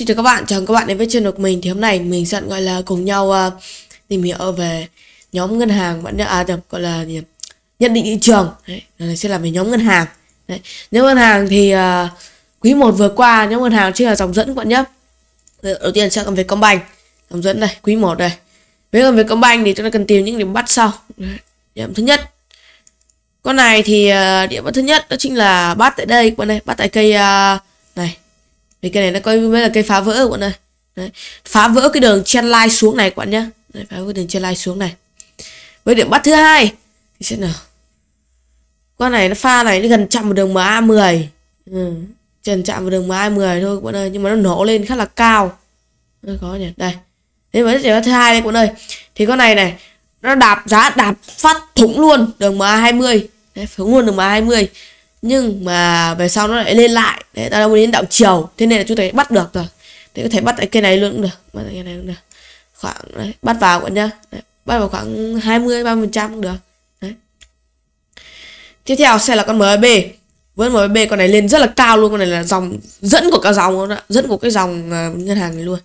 Xin chào các bạn, chào mừng các bạn đến với channel của mình Thì hôm nay mình sẽ gọi là cùng nhau uh, tìm hiểu về nhóm ngân hàng bạn nhớ à được gọi là gì? nhận định thị trường Đấy, này sẽ làm về nhóm ngân hàng Đấy. Nhóm ngân hàng thì uh, quý 1 vừa qua nhóm ngân hàng chính là dòng dẫn các bạn nhé Đầu tiên sẽ cần về công banh Dòng dẫn đây, quý 1 đây Với còn về công banh thì chúng ta cần tìm những điểm bắt sau Đấy. Điểm thứ nhất Con này thì uh, à, điểm bắt thứ nhất đó chính là bắt tại đây các bạn này Bắt tại cây uh, thì cái này nó coi mới là cây phá vỡ các bạn ơi Đấy. phá vỡ cái đường trendline xuống này các bạn nhé Đấy, phá vỡ đường trendline xuống này với điểm bắt thứ hai thì sẽ nào con này nó pha này nó gần chạm vào đường MA 10 ừ. trần chạm vào đường MA 10 thôi các bạn ơi nhưng mà nó nổ lên khá là cao Đấy, có nhỉ đây thế với điểm bắt thứ hai đây các bạn ơi thì con này này nó đạp giá đạp phát thủng luôn đường MA 20 đấy thủng luôn đường MA 20 nhưng mà về sau nó lại lên lại đấy ta muốn đến đảo chiều thế nên là chúng ta bắt được rồi thế có thể bắt cái cây này luôn cũng được bắt cái này cũng được khoảng đấy, bắt vào bạn nhá đấy, bắt vào khoảng 20 30 phần trăm cũng được đấy. tiếp theo sẽ là con MB với MB con này lên rất là cao luôn con này là dòng dẫn của cả dòng luôn ạ dẫn của cái dòng uh, ngân hàng này luôn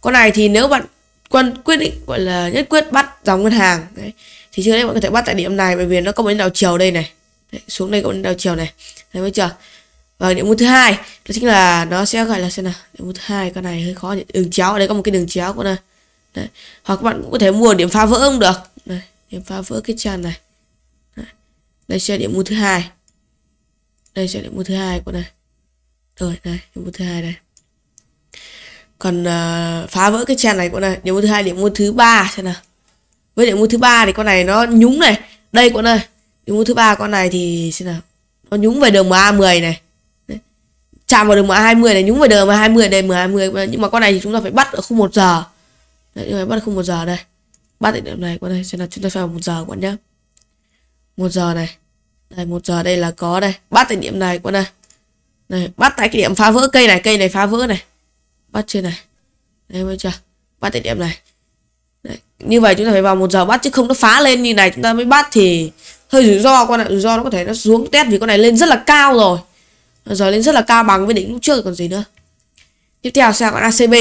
con này thì nếu bạn quân quyết định gọi là nhất quyết bắt dòng ngân hàng đấy thì chưa đấy bạn có thể bắt tại điểm này bởi vì nó có một đảo chiều đây này Đấy, xuống đây cộng đào chiều này thấy mới chưa và điểm môn thứ hai đó chính là nó sẽ gọi là xem nào điểm môn thứ hai con này hơi khó đường chéo ở đây có một cái đường chéo của này hoặc các bạn cũng có thể mua điểm phá vỡ không được Đấy. điểm phá vỡ cái tràn này Đấy. đây sẽ điểm môn thứ hai đây sẽ điểm môn thứ hai của này rồi đây điểm môn thứ hai đây còn uh, phá vỡ cái tràn này của này điểm môn thứ hai điểm môn thứ ba xem nào với điểm môn thứ ba thì con này nó nhúng này đây của này nhúng thứ ba con này thì xem nào nó nhúng về đường ma 10 này Đấy. chạm vào đường ma 20 này nhúng về đường ma 20 đây ma 20 nhưng mà con này thì chúng ta phải bắt ở khung một giờ Đấy, chúng ta bắt ở khung một giờ đây bắt tại điểm này con này xem là chúng ta phải vào một giờ các bạn nhé một giờ này đây một giờ đây là có đây bắt tại điểm này con này này bắt tại cái điểm phá vỡ cây này cây này phá vỡ này bắt trên này đấy mới chưa bắt tại điểm này đấy. như vậy chúng ta phải vào một giờ bắt chứ không nó phá lên như này chúng ta mới bắt thì hơi rủi ro con này rủi ro nó có thể nó xuống test vì con này lên rất là cao rồi giờ lên rất là cao bằng với đỉnh lúc trước còn gì nữa tiếp theo sang con acb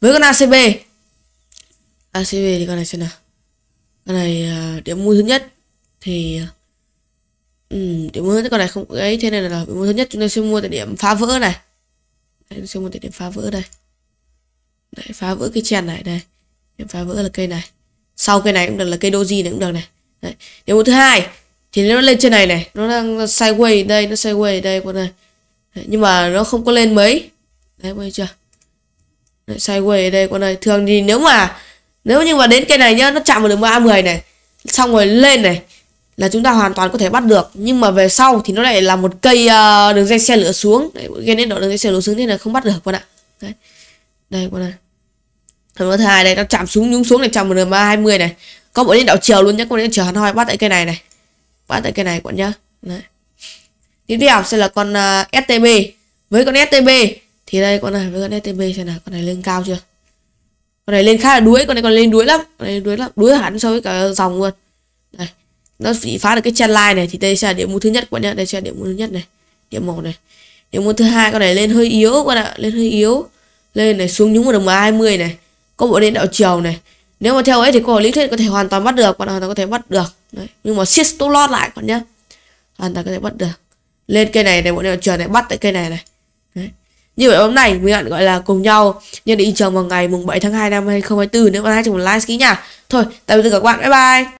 với con acb acb thì con này xem nào con này à, điểm mua thứ nhất thì à, ừ, điểm mua thứ nhất con này không ấy thế này là điểm mua thứ nhất chúng ta sẽ mua tại điểm phá vỡ này đây, sẽ mua tại điểm phá vỡ đây Đấy, phá vỡ cái chèn này đây điểm phá vỡ là cây này sau cây này cũng được là cây doji này cũng được này Đấy. Điều môn thứ hai thì nó lên trên này này, nó đang sideways đây, nó sideways đây con này. Đấy. Nhưng mà nó không có lên mấy. Đấy bây chưa? Đấy, sideways đây con này. Thường thì nếu mà nếu như mà đến cây này nhá, nó chạm vào đường ba 310 này, xong rồi lên này là chúng ta hoàn toàn có thể bắt được nhưng mà về sau thì nó lại là một cây uh, đường dây xe lửa xuống gây nên đoạn đường dây xe lửa xuống thế là không bắt được con ạ đấy đây con này thứ hai đây nó chạm xuống nhúng xuống này chạm vào đường ba hai mươi này có một lên đạo chiều luôn nhé con lên chiều hẳn hoi bắt tại cây này này bắt tại cây này quận nhá Đấy. tiếp theo sẽ là con uh, à, stb với con stb thì đây con này với con stb xem nào con này lên cao chưa con này lên khá là đuối con này còn lên đuối lắm con này lên đuối lắm đuối hẳn so với cả dòng luôn đây nó chỉ phá được cái chân line này thì đây sẽ là điểm mua thứ nhất các nhá đây sẽ là điểm mua thứ nhất này điểm một này điểm mua thứ hai con này lên hơi yếu các bạn ạ lên hơi yếu lên này xuống nhúng vào đồng 20 này có bộ lên đạo chiều này nếu mà theo ấy thì cô có lý thuyết có thể hoàn toàn bắt được hoàn toàn có thể bắt được Đấy. nhưng mà siết stop lót lại còn nhá hoàn toàn có thể bắt được lên cây này này bọn em chuyển lại bắt tại cây này này Đấy. như vậy hôm nay mình bạn gọi là cùng nhau nhận định trường vào ngày mùng 7 tháng 2 năm 2024 nếu bạn hay chúng một like ký nhá thôi tạm biệt các bạn bye bye